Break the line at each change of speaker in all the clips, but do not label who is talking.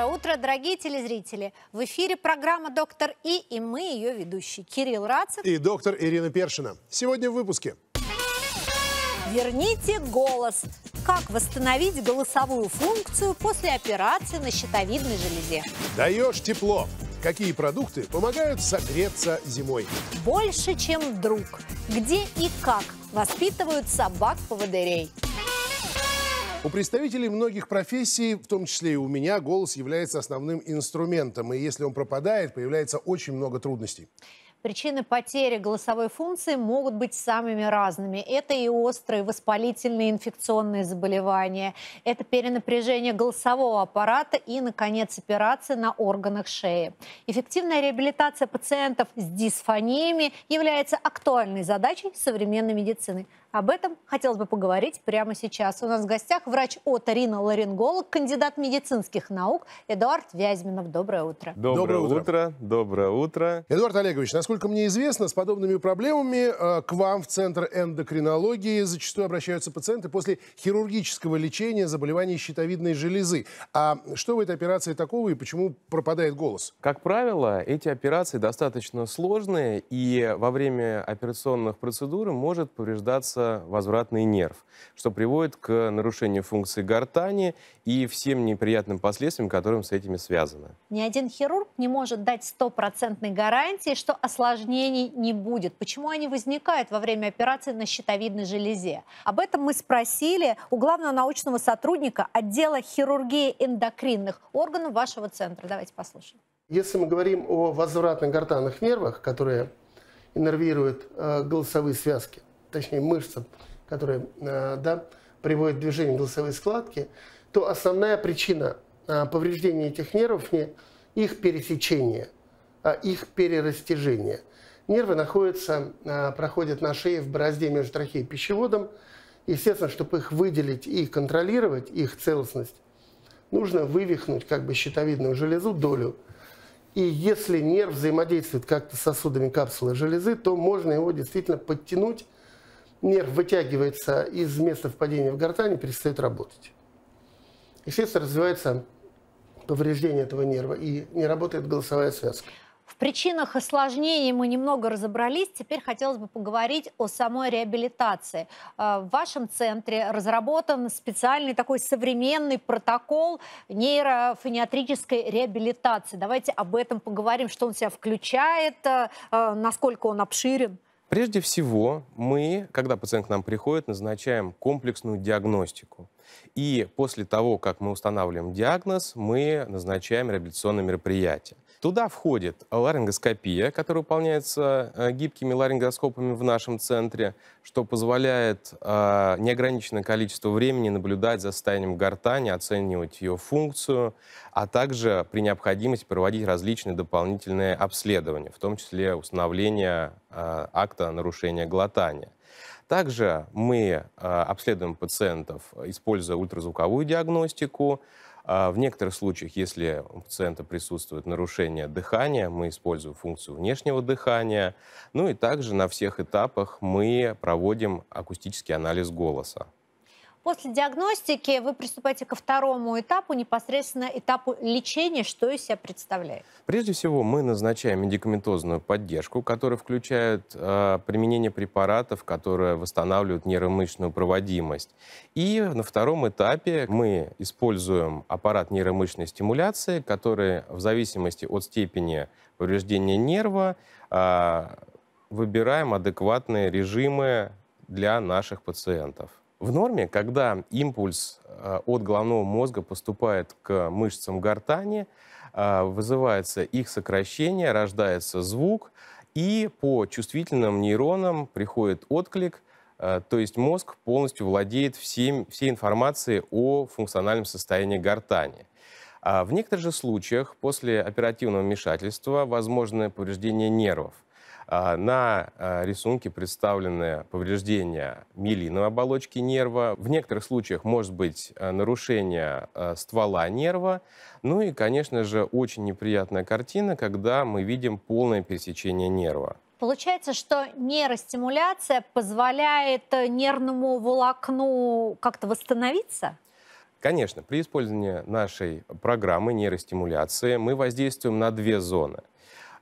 Доброе утро, дорогие телезрители. В эфире программа «Доктор И» и мы ее ведущие Кирилл Рацев
и доктор Ирина Першина. Сегодня в выпуске.
Верните голос. Как восстановить голосовую функцию после операции на щитовидной железе? Даешь тепло. Какие
продукты помогают согреться зимой?
Больше, чем друг. Где и как воспитывают собак-поводырей?
У представителей многих профессий, в том числе и у меня, голос является основным инструментом. И если он пропадает, появляется очень много трудностей.
Причины потери голосовой функции могут быть самыми разными. Это и острые воспалительные инфекционные заболевания, это перенапряжение голосового аппарата и, наконец, операции на органах шеи. Эффективная реабилитация пациентов с дисфониями является актуальной задачей современной медицины. Об этом хотелось бы поговорить прямо сейчас. У нас в гостях врач оториноларинголог, кандидат медицинских наук Эдуард Вязьминов. Доброе утро.
Доброе, доброе утро.
утро. Доброе утро.
Эдуард Олегович, насколько мне известно, с подобными проблемами э, к вам в Центр эндокринологии зачастую обращаются пациенты после хирургического лечения заболеваний щитовидной железы. А что в этой операции такого и почему пропадает
голос? Как правило, эти операции достаточно сложные, и во время операционных процедур может повреждаться возвратный нерв, что приводит к нарушению функции гортани и всем неприятным последствиям, которые с этими связаны.
Ни один хирург не может дать стопроцентной гарантии, что осложнений не будет. Почему они возникают во время операции на щитовидной железе? Об этом мы спросили у главного научного сотрудника отдела хирургии эндокринных органов вашего центра. Давайте послушаем.
Если мы говорим о возвратных гортанных нервах, которые иннервируют э, голосовые связки, точнее мышцам, которые э, да, приводят движение голосовой складки, то основная причина э, повреждения этих нервов не их пересечение, а их перерастяжение. Нервы находятся, э, проходят на шее в борозде между трахеей и пищеводом. Естественно, чтобы их выделить и контролировать, их целостность, нужно вывихнуть как бы щитовидную железу долю. И если нерв взаимодействует как-то с сосудами капсулы железы, то можно его действительно подтянуть нерв вытягивается из места впадения в гортань и перестает работать. Естественно, развивается повреждение этого нерва и не работает голосовая связка.
В причинах осложнений мы немного разобрались. Теперь хотелось бы поговорить о самой реабилитации. А, в вашем центре разработан специальный такой современный протокол нейрофониатрической реабилитации. Давайте об этом поговорим, что он себя включает, а, а, насколько он обширен.
Прежде всего, мы, когда пациент к нам приходит, назначаем комплексную диагностику. И после того, как мы устанавливаем диагноз, мы назначаем реабилитационные мероприятия. Туда входит ларингоскопия, которая выполняется э, гибкими ларингоскопами в нашем центре, что позволяет э, неограниченное количество времени наблюдать за состоянием гортани, оценивать ее функцию, а также при необходимости проводить различные дополнительные обследования, в том числе установление э, акта нарушения глотания. Также мы обследуем пациентов, используя ультразвуковую диагностику, а в некоторых случаях, если у пациента присутствует нарушение дыхания, мы используем функцию внешнего дыхания. Ну и также на всех этапах мы проводим акустический анализ голоса.
После диагностики вы приступаете ко второму этапу, непосредственно этапу лечения. Что из себя представляет?
Прежде всего, мы назначаем медикаментозную поддержку, которая включает э, применение препаратов, которые восстанавливают нейромышечную проводимость. И на втором этапе мы используем аппарат нейромышечной стимуляции, который в зависимости от степени повреждения нерва э, выбираем адекватные режимы для наших пациентов. В норме, когда импульс э, от головного мозга поступает к мышцам гортани, э, вызывается их сокращение, рождается звук, и по чувствительным нейронам приходит отклик, э, то есть мозг полностью владеет всем, всей информацией о функциональном состоянии гортани. А в некоторых же случаях после оперативного вмешательства возможны повреждения нервов – а, на а, рисунке представлены повреждения миелиновой оболочки нерва. В некоторых случаях может быть а, нарушение ствола нерва. Ну и, конечно же, очень неприятная картина, когда мы видим полное пересечение нерва.
Получается, что нейростимуляция позволяет э, нервному волокну как-то восстановиться?
Конечно, при использовании нашей программы нейростимуляции мы воздействуем на две зоны.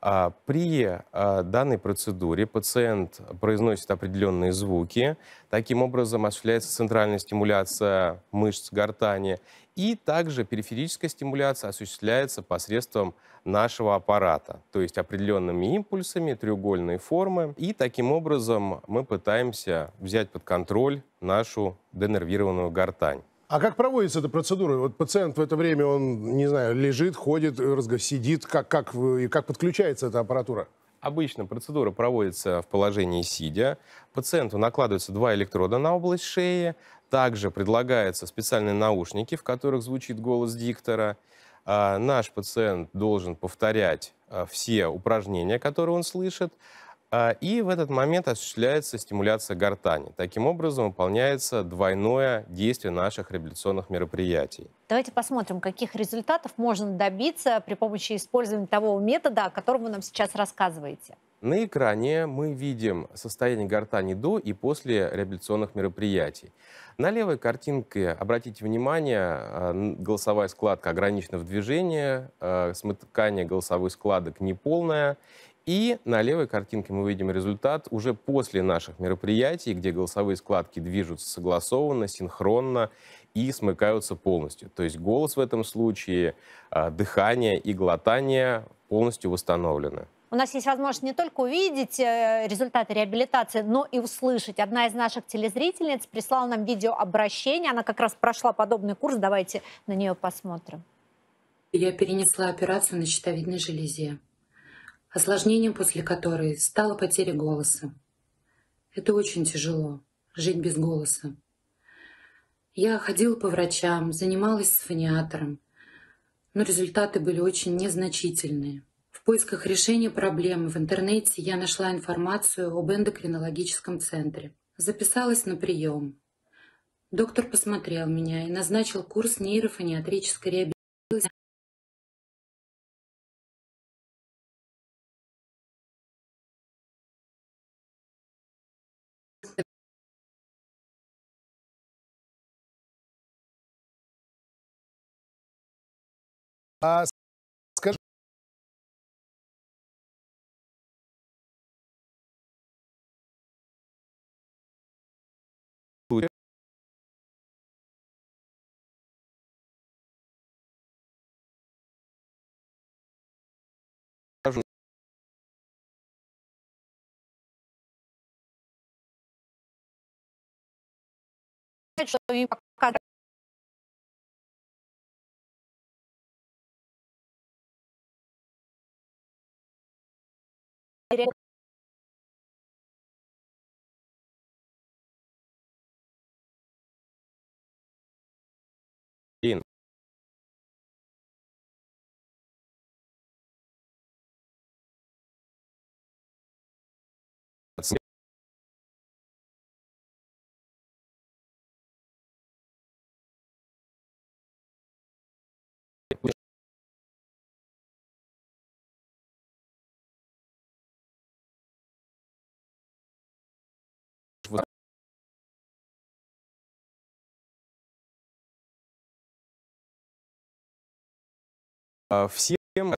А, при а, данной процедуре пациент произносит определенные звуки. Таким образом осуществляется центральная стимуляция мышц гортани. И также периферическая стимуляция осуществляется посредством нашего аппарата, то есть определенными импульсами, треугольной формы. И таким образом мы пытаемся взять под контроль нашу денервированную гортань.
А как проводится эта процедура? Вот пациент в это время, он, не знаю, лежит, ходит, сидит, как, как, как подключается эта аппаратура?
Обычно процедура проводится в положении сидя. Пациенту накладываются два электрода на область шеи. Также предлагаются специальные наушники, в которых звучит голос диктора. А, наш пациент должен повторять а, все упражнения, которые он слышит. А, и в этот момент осуществляется стимуляция гортани. Таким образом, выполняется двойное действие наших реабилитационных мероприятий.
Давайте посмотрим, каких результатов можно добиться при помощи использования того метода, о котором вы нам сейчас рассказываете.
На экране мы видим состояние гортани до и после реабилитационных мероприятий. На левой картинке, обратите внимание, а, голосовая складка ограничена в движении, а, смыкание голосовых складок неполное, и на левой картинке мы видим результат уже после наших мероприятий, где голосовые складки движутся согласованно, синхронно и смыкаются полностью. То есть голос в этом случае, а, дыхание и глотание полностью восстановлены.
У нас есть возможность не только увидеть э, результаты реабилитации, но и услышать. Одна из наших телезрительниц прислала нам видеообращение. Она как раз прошла подобный курс. Давайте на нее посмотрим. Я перенесла операцию на щитовидной железе осложнением после которой стала потеря голоса. Это очень тяжело — жить без голоса. Я ходила по врачам, занималась с фониатором, но результаты были очень незначительные. В поисках решения проблемы в интернете я нашла информацию об эндокринологическом центре. Записалась на прием. Доктор посмотрел меня и
назначил курс нейрофониатрической реабилитации. А скажи, что им пока А, всем